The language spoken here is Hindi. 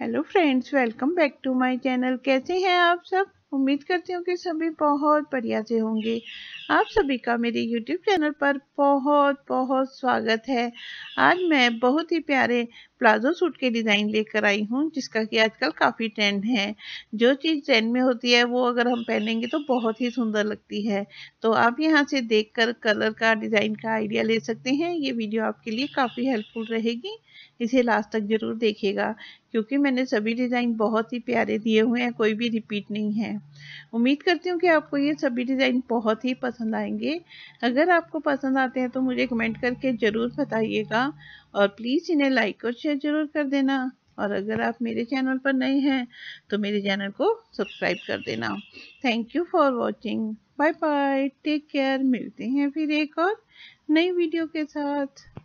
hello friends welcome back to my channel कैसे हैं आप सब उम्मीद करती हूँ कि सभी बहुत बढ़िया से होंगे आप सभी का मेरे यूट्यूब चैनल पर बहुत बहुत स्वागत है आज मैं बहुत ही प्यारे प्लाजो सूट के डिज़ाइन लेकर आई हूँ जिसका कि आजकल काफ़ी ट्रेंड है जो चीज़ ट्रेंड में होती है वो अगर हम पहनेंगे तो बहुत ही सुंदर लगती है तो आप यहाँ से देख कर कलर का डिज़ाइन का आइडिया ले सकते हैं ये वीडियो आपके लिए काफ़ी हेल्पफुल रहेगी इसे लास्ट तक ज़रूर देखेगा क्योंकि मैंने सभी डिज़ाइन बहुत ही प्यारे दिए हुए हैं कोई भी रिपीट नहीं है उम्मीद करती हूँ कि आपको ये सभी डिज़ाइन बहुत ही पसंद आएंगे अगर आपको पसंद आते हैं तो मुझे कमेंट करके ज़रूर बताइएगा और प्लीज़ इन्हें लाइक और शेयर ज़रूर कर देना और अगर आप मेरे चैनल पर नए हैं तो मेरे चैनल को सब्सक्राइब कर देना thank you for watching bye bye take care मिलते हैं फिर एक और नई वीडियो के साथ